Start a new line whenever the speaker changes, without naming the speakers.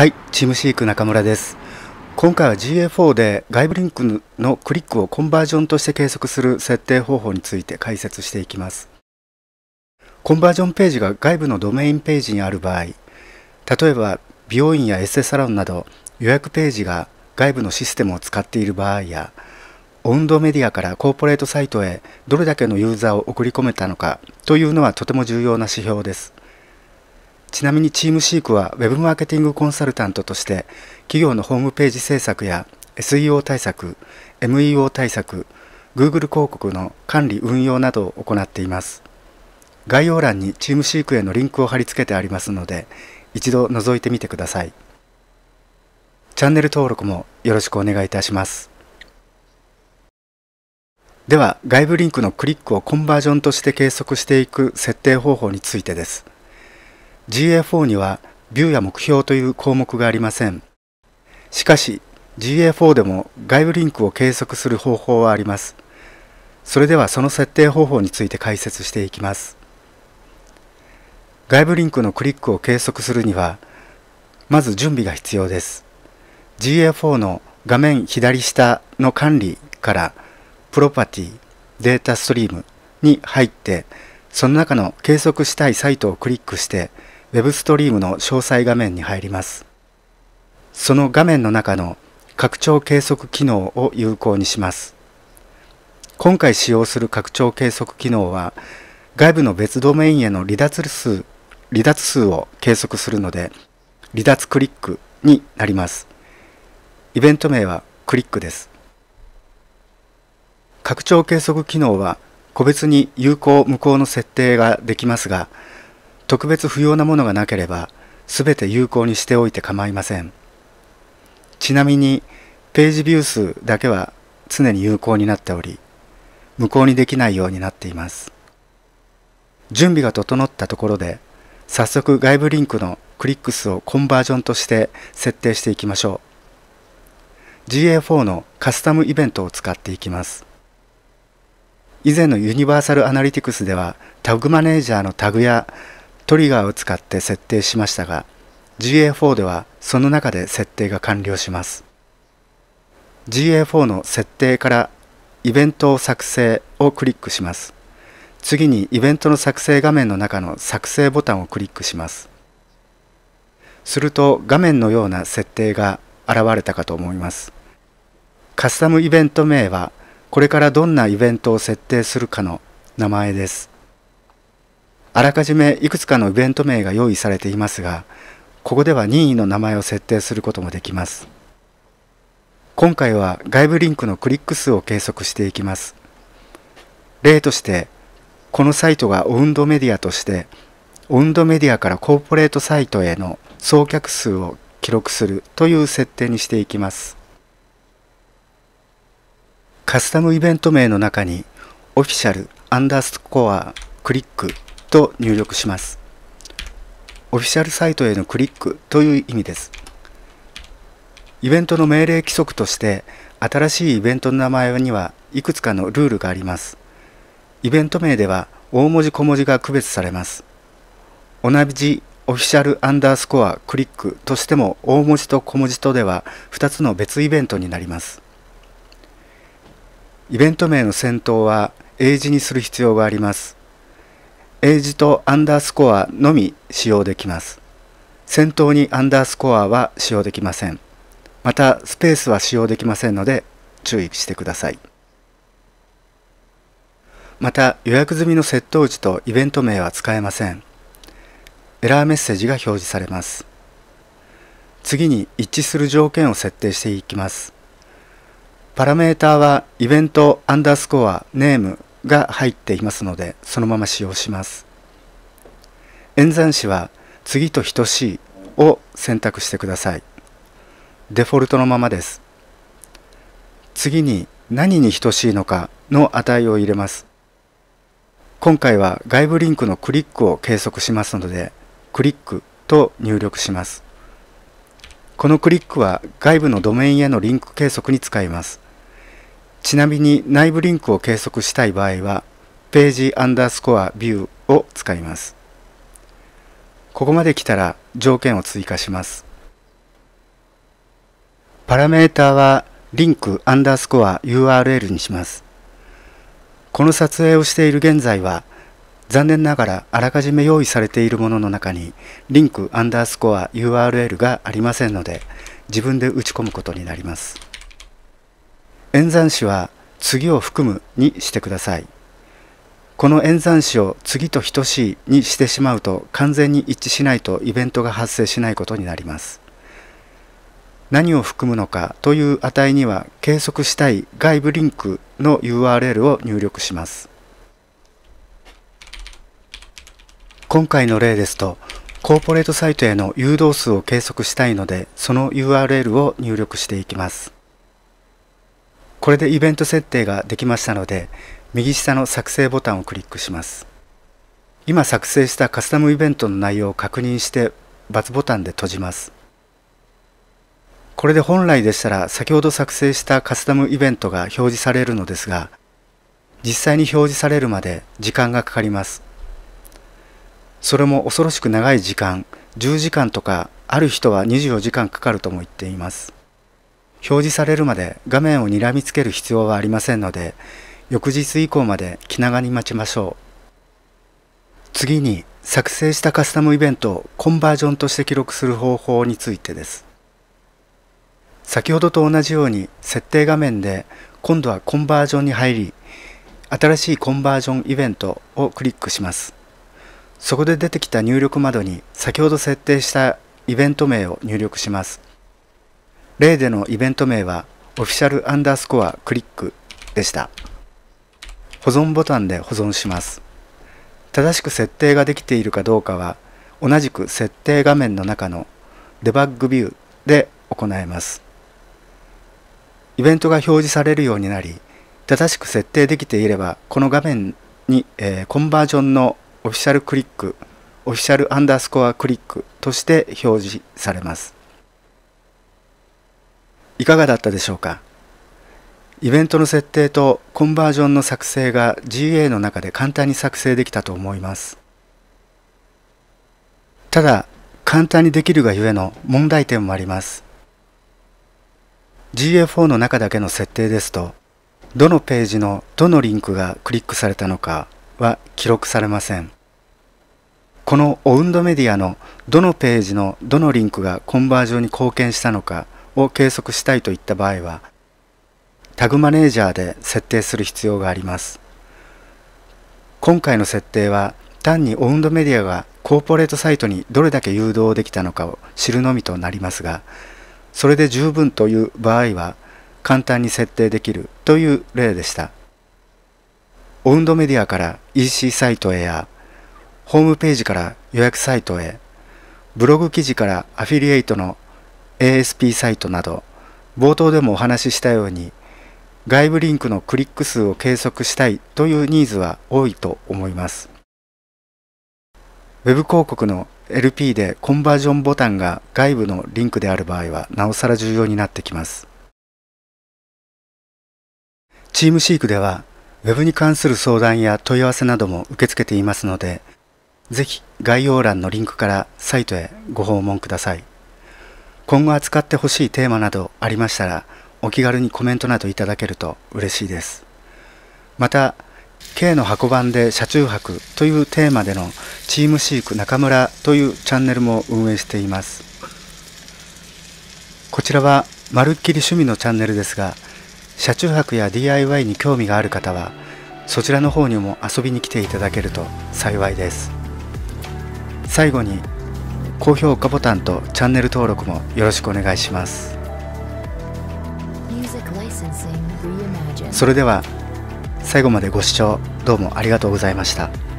はい、チームシーク中村です。今回は GA4 で外部リンクのクリックをコンバージョンとして計測する設定方法について解説していきます。コンバージョンページが外部のドメインページにある場合、例えば美容院やエステサロンなど予約ページが外部のシステムを使っている場合や、オウンドメディアからコーポレートサイトへどれだけのユーザーを送り込めたのかというのはとても重要な指標です。ちなみにチームシークは Web マーケティングコンサルタントとして企業のホームページ制作や SEO 対策、MEO 対策、Google 広告の管理運用などを行っています。概要欄にチームシークへのリンクを貼り付けてありますので一度覗いてみてください。チャンネル登録もよろしくお願いいたします。では外部リンクのクリックをコンバージョンとして計測していく設定方法についてです。GA4 にはビューや目標という項目がありません。しかし GA4 でも外部リンクを計測する方法はあります。それではその設定方法について解説していきます。外部リンクのクリックを計測するには、まず準備が必要です。GA4 の画面左下の管理からプロパティ、データストリームに入って、その中の計測したいサイトをクリックして、WebStream の詳細画面に入ります。その画面の中の拡張計測機能を有効にします。今回使用する拡張計測機能は外部の別ドメインへの離脱数離脱数を計測するので離脱クリックになります。イベント名はクリックです。拡張計測機能は個別に有効無効の設定ができますが特別不要なものがなければ全て有効にしておいて構いませんちなみにページビュー数だけは常に有効になっており無効にできないようになっています準備が整ったところで早速外部リンクのクリック数をコンバージョンとして設定していきましょう GA4 のカスタムイベントを使っていきます以前のユニバーサルアナリティクスではタグマネージャーのタグやトリガーを使って設定しましたが GA4 ではその中で設定が完了します GA4 の設定からイベントを作成をクリックします次にイベントの作成画面の中の作成ボタンをクリックしますすると画面のような設定が現れたかと思いますカスタムイベント名はこれからどんなイベントを設定するかの名前ですあらかじめいくつかのイベント名が用意されていますが、ここでは任意の名前を設定することもできます。今回は外部リンクのクリック数を計測していきます。例として、このサイトがオウンドメディアとして、オウンドメディアからコーポレートサイトへの送客数を記録するという設定にしていきます。カスタムイベント名の中に、オフィシャルアンダースコアクリックと入力します。オフィシャルサイトへのクリックという意味です。イベントの命令規則として新しいイベントの名前にはいくつかのルールがあります。イベント名では大文字小文字が区別されます。同じオフィシャルアンダースコアクリックとしても大文字と小文字とでは2つの別イベントになります。イベント名の先頭は英字にする必要があります。英字とアンダースコアのみ使用できます。先頭にアンダースコアは使用できません。また、スペースは使用できませんので、注意してください。また、予約済みの窃盗打ちとイベント名は使えません。エラーメッセージが表示されます。次に一致する条件を設定していきます。パラメータはイベントアンダースコアネームが入っていますのでそのまま使用します演算子は次と等しいを選択してくださいデフォルトのままです次に何に等しいのかの値を入れます今回は外部リンクのクリックを計測しますのでクリックと入力しますこのクリックは外部のドメインへのリンク計測に使いますちなみに内部リンクを計測したい場合は、ページアンダースコアビューを使います。ここまで来たら条件を追加します。パラメータはリンクアンダースコア URL にします。この撮影をしている現在は、残念ながらあらかじめ用意されているものの中にリンクアンダースコア URL がありませんので自分で打ち込むことになります。演算子は次を含むにしてください。この演算子を次と等しいにしてしまうと完全に一致しないとイベントが発生しないことになります。何を含むのかという値には計測したい外部リンクの URL を入力します。今回の例ですと、コーポレートサイトへの誘導数を計測したいので、その URL を入力していきます。これでイベント設定ができましたので、右下の作成ボタンをクリックします。今作成したカスタムイベントの内容を確認して×ボタンで閉じます。これで本来でしたら先ほど作成したカスタムイベントが表示されるのですが、実際に表示されるまで時間がかかります。それも恐ろしく長い時間、10時間とか、ある人は24時間かかるとも言っています。表示されるまで画面をにらみつける必要はありませんので翌日以降まで気長に待ちましょう次に作成したカスタムイベントをコンバージョンとして記録する方法についてです先ほどと同じように設定画面で今度はコンバージョンに入り新しいコンバージョンイベントをクリックしますそこで出てきた入力窓に先ほど設定したイベント名を入力します例でのイベント名はオフィシャルアンダースコアクリックでした。保存ボタンで保存します。正しく設定ができているかどうかは同じく設定画面の中のデバッグビューで行えます。イベントが表示されるようになり正しく設定できていればこの画面に、えー、コンバージョンのオフィシャルクリックオフィシャルアンダースコアクリックとして表示されます。いかがだったでしょうかイベントの設定とコンバージョンの作成が GA の中で簡単に作成できたと思いますただ簡単にできるがゆえの問題点もあります GA4 の中だけの設定ですとどのページのどのリンクがクリックされたのかは記録されませんこのオウンドメディアのどのページのどのリンクがコンバージョンに貢献したのかを計測したいといった場合はタグマネージャーで設定する必要があります今回の設定は単にオウンドメディアがコーポレートサイトにどれだけ誘導できたのかを知るのみとなりますがそれで十分という場合は簡単に設定できるという例でしたオウンドメディアから EC サイトへやホームページから予約サイトへブログ記事からアフィリエイトの ASP サイトなど冒頭でもお話ししたように外部リンクのクリック数を計測したいというニーズは多いと思います。Web 広告の LP でコンバージョンボタンが外部のリンクである場合はなおさら重要になってきます。チームシークでは Web に関する相談や問い合わせなども受け付けていますので、ぜひ概要欄のリンクからサイトへご訪問ください。今後扱ってほしいテーマなどありましたらお気軽にコメントなどいただけると嬉しいですまた K の箱番で車中泊というテーマでのチームシーク中村というチャンネルも運営していますこちらはまるっきり趣味のチャンネルですが車中泊や DIY に興味がある方はそちらの方にも遊びに来ていただけると幸いです最後に高評価ボタンとチャンネル登録もよろしくお願いしますそれでは最後までご視聴どうもありがとうございました。